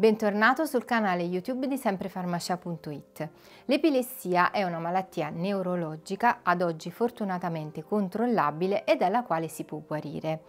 Bentornato sul canale YouTube di semprefarmacia.it. L'epilessia è una malattia neurologica ad oggi fortunatamente controllabile e dalla quale si può guarire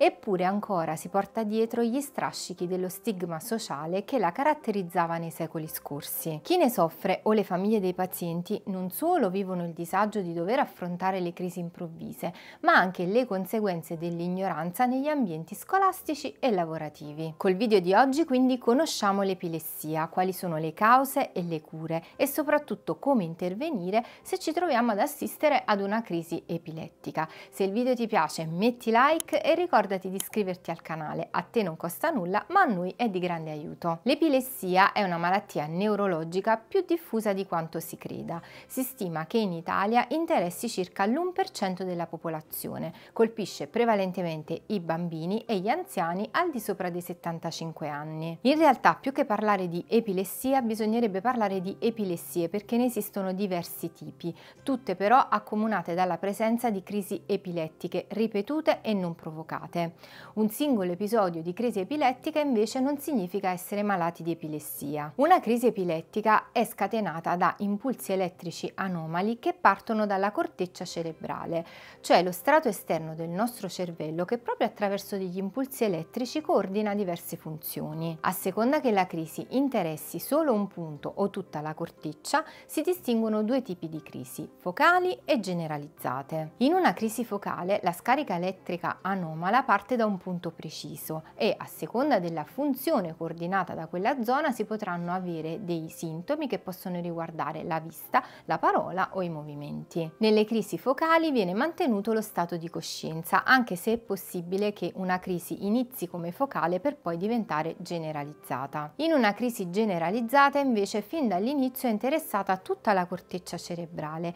eppure ancora si porta dietro gli strascichi dello stigma sociale che la caratterizzava nei secoli scorsi. Chi ne soffre o le famiglie dei pazienti non solo vivono il disagio di dover affrontare le crisi improvvise, ma anche le conseguenze dell'ignoranza negli ambienti scolastici e lavorativi. Col video di oggi quindi conosciamo l'epilessia, quali sono le cause e le cure e soprattutto come intervenire se ci troviamo ad assistere ad una crisi epilettica. Se il video ti piace metti like e ricorda ricordati di iscriverti al canale, a te non costa nulla ma a noi è di grande aiuto. L'epilessia è una malattia neurologica più diffusa di quanto si creda. Si stima che in Italia interessi circa l'1% della popolazione, colpisce prevalentemente i bambini e gli anziani al di sopra dei 75 anni. In realtà più che parlare di epilessia bisognerebbe parlare di epilessie perché ne esistono diversi tipi, tutte però accomunate dalla presenza di crisi epilettiche ripetute e non provocate frequente. Un singolo episodio di crisi epilettica invece non significa essere malati di epilessia. Una crisi epilettica è scatenata da impulsi elettrici anomali che partono dalla corteccia cerebrale, cioè lo strato esterno del nostro cervello che proprio attraverso degli impulsi elettrici coordina diverse funzioni. A seconda che la crisi interessi solo un punto o tutta la corteccia, si distinguono due tipi di crisi, focali e generalizzate. In una crisi focale la scarica elettrica anomala parte da un punto preciso e a seconda della funzione coordinata da quella zona si potranno avere dei sintomi che possono riguardare la vista, la parola o i movimenti. Nelle crisi focali viene mantenuto lo stato di coscienza, anche se è possibile che una crisi inizi come focale per poi diventare generalizzata. In una crisi generalizzata invece fin dall'inizio è interessata tutta la corteccia cerebrale,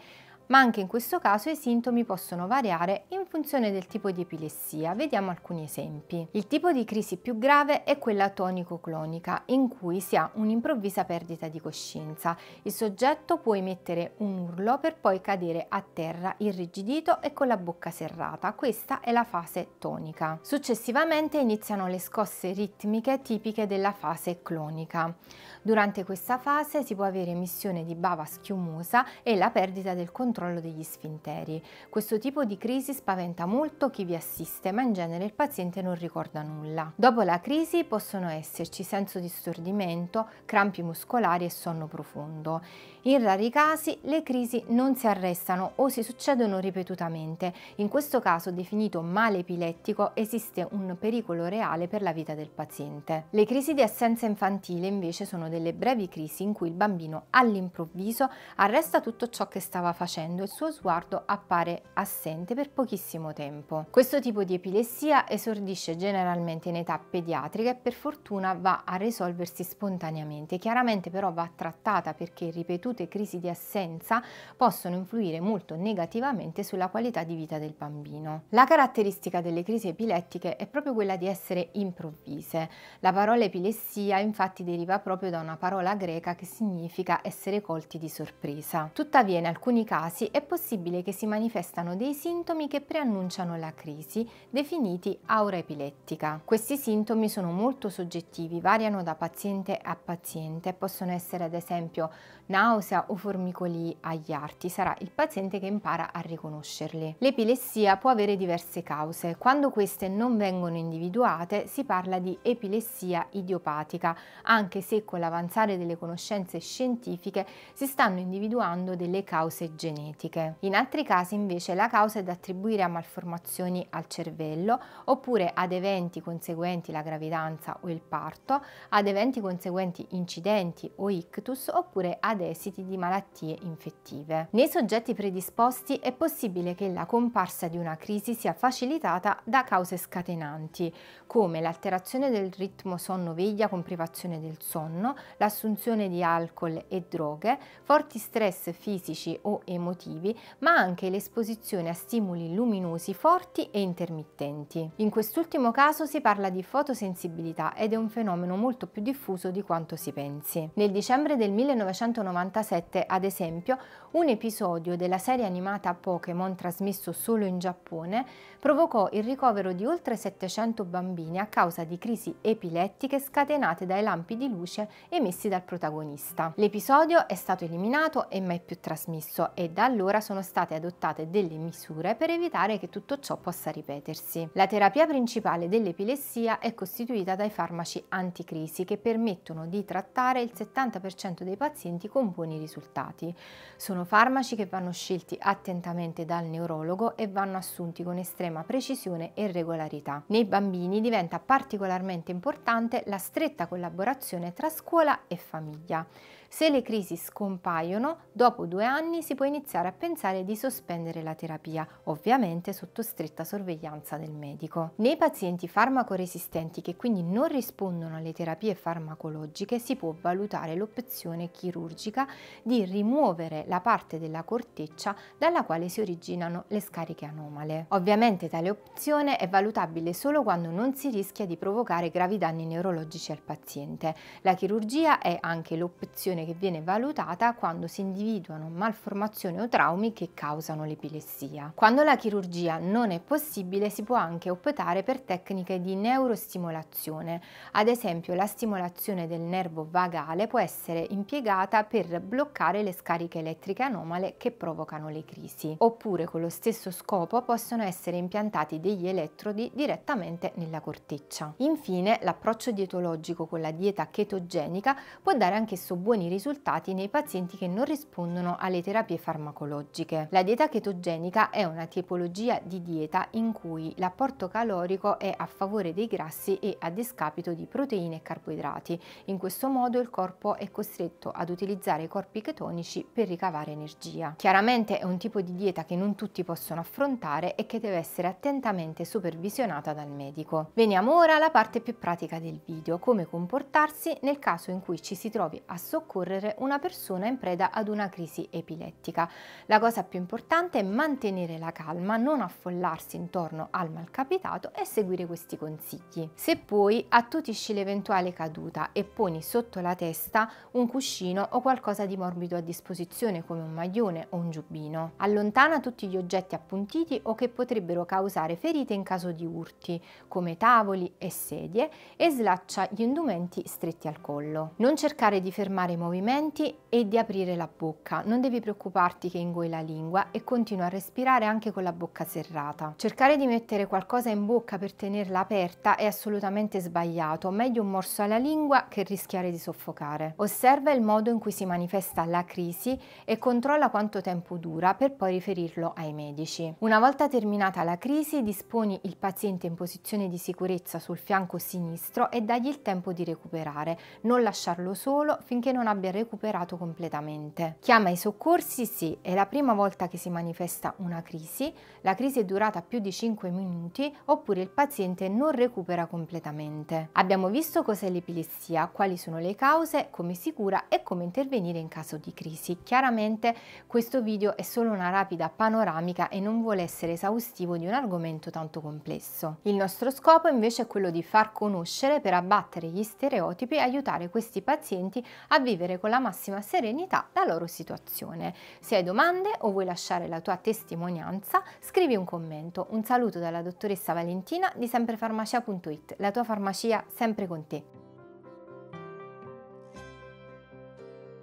ma anche in questo caso i sintomi possono variare in funzione del tipo di epilessia. Vediamo alcuni esempi. Il tipo di crisi più grave è quella tonico-clonica, in cui si ha un'improvvisa perdita di coscienza. Il soggetto può emettere un urlo per poi cadere a terra irrigidito e con la bocca serrata. Questa è la fase tonica. Successivamente iniziano le scosse ritmiche tipiche della fase clonica. Durante questa fase si può avere emissione di bava schiumosa e la perdita del controllo controllo degli sfinteri. Questo tipo di crisi spaventa molto chi vi assiste, ma in genere il paziente non ricorda nulla. Dopo la crisi possono esserci senso di stordimento, crampi muscolari e sonno profondo. In rari casi le crisi non si arrestano o si succedono ripetutamente. In questo caso, definito male epilettico, esiste un pericolo reale per la vita del paziente. Le crisi di assenza infantile invece sono delle brevi crisi in cui il bambino all'improvviso arresta tutto ciò che stava facendo facendo il suo sguardo appare assente per pochissimo tempo. Questo tipo di epilessia esordisce generalmente in età pediatrica e per fortuna va a risolversi spontaneamente. Chiaramente però va trattata perché ripetute crisi di assenza possono influire molto negativamente sulla qualità di vita del bambino. La caratteristica delle crisi epilettiche è proprio quella di essere improvvise. La parola epilessia infatti deriva proprio da una parola greca che significa essere colti di sorpresa. Tuttavia in alcuni casi casi è possibile che si manifestano dei sintomi che preannunciano la crisi, definiti aura epilettica. Questi sintomi sono molto soggettivi, variano da paziente a paziente, possono essere ad esempio nausea o formicoli agli arti, sarà il paziente che impara a riconoscerli. L'epilessia può avere diverse cause, quando queste non vengono individuate si parla di epilessia idiopatica, anche se con l'avanzare delle conoscenze scientifiche si stanno individuando delle cause genetiche genetiche. In altri casi invece la causa è da attribuire a malformazioni al cervello oppure ad eventi conseguenti la gravidanza o il parto, ad eventi conseguenti incidenti o ictus oppure ad esiti di malattie infettive. Nei soggetti predisposti è possibile che la comparsa di una crisi sia facilitata da cause scatenanti come l'alterazione del ritmo sonno-veglia con privazione del sonno, l'assunzione di alcol e droghe, forti stress fisici o emotivi motivi, ma anche l'esposizione a stimoli luminosi forti e intermittenti. In quest'ultimo caso si parla di fotosensibilità ed è un fenomeno molto più diffuso di quanto si pensi. Nel dicembre del 1997, ad esempio, un episodio della serie animata Pokémon trasmesso solo in Giappone provocò il ricovero di oltre 700 bambini a causa di crisi epilettiche scatenate dai lampi di luce emessi dal protagonista. L'episodio è stato eliminato e mai più trasmesso e da allora sono state adottate delle misure per evitare che tutto ciò possa ripetersi. La terapia principale dell'epilessia è costituita dai farmaci anticrisi che permettono di trattare il 70% dei pazienti con buoni risultati. Sono farmaci che vanno scelti attentamente dal neurologo e vanno assunti con estrema precisione e regolarità. Nei bambini diventa particolarmente importante la stretta collaborazione tra scuola e famiglia. Se le crisi scompaiono, dopo due anni si può iniziare a pensare di sospendere la terapia, ovviamente sotto stretta sorveglianza del medico. Nei pazienti farmacoresistenti che quindi non rispondono alle terapie farmacologiche si può valutare l'opzione chirurgica di rimuovere la parte della corteccia dalla quale si originano le scariche anomale. Ovviamente tale opzione è valutabile solo quando non si rischia di provocare gravi danni neurologici al paziente. La chirurgia è anche l'opzione condizione che viene valutata quando si individuano malformazioni o traumi che causano l'epilessia. Quando la chirurgia non è possibile si può anche optare per tecniche di neurostimolazione, ad esempio la stimolazione del nervo vagale può essere impiegata per bloccare le scariche elettriche anomale che provocano le crisi, oppure con lo stesso scopo possono essere impiantati degli elettrodi direttamente nella corteccia. Infine l'approccio dietologico con la dieta chetogenica può dare anch'esso buoni risultati nei pazienti che non rispondono alle terapie farmacologiche. La dieta chetogenica è una tipologia di dieta in cui l'apporto calorico è a favore dei grassi e a discapito di proteine e carboidrati. In questo modo il corpo è costretto ad utilizzare i corpi chetonici per ricavare energia. Chiaramente è un tipo di dieta che non tutti possono affrontare e che deve essere attentamente supervisionata dal medico. Veniamo ora alla parte più pratica del video, come comportarsi nel caso in cui ci si trovi a soccorso occorrere una persona in preda ad una crisi epilettica. La cosa più importante è mantenere la calma, non affollarsi intorno al malcapitato e seguire questi consigli. Se poi attutisci l'eventuale caduta e poni sotto la testa un cuscino o qualcosa di morbido a disposizione come un maglione o un giubbino. Allontana tutti gli oggetti appuntiti o che potrebbero causare ferite in caso di urti, come tavoli e sedie, e slaccia gli indumenti stretti al collo. Non cercare di fermare i movimenti e di aprire la bocca. Non devi preoccuparti che ingoi la lingua e continua a respirare anche con la bocca serrata. Cercare di mettere qualcosa in bocca per tenerla aperta è assolutamente sbagliato, meglio un morso alla lingua che rischiare di soffocare. Osserva il modo in cui si manifesta la crisi e controlla quanto tempo dura per poi riferirlo ai medici. Una volta terminata la crisi disponi il paziente in posizione di sicurezza sul fianco sinistro e dagli il tempo di recuperare, non lasciarlo solo finché non ha abbia recuperato completamente. Chiama i soccorsi? Sì, è la prima volta che si manifesta una crisi, la crisi è durata più di 5 minuti oppure il paziente non recupera completamente. Abbiamo visto cos'è l'epilessia, quali sono le cause, come si cura e come intervenire in caso di crisi. Chiaramente questo video è solo una rapida panoramica e non vuole essere esaustivo di un argomento tanto complesso. Il nostro scopo invece è quello di far conoscere per abbattere gli stereotipi e aiutare questi pazienti a vivere vivere con la massima serenità la loro situazione. Se hai domande o vuoi lasciare la tua testimonianza, scrivi un commento. Un saluto dalla dottoressa Valentina di semprefarmacia.it, la tua farmacia sempre con te.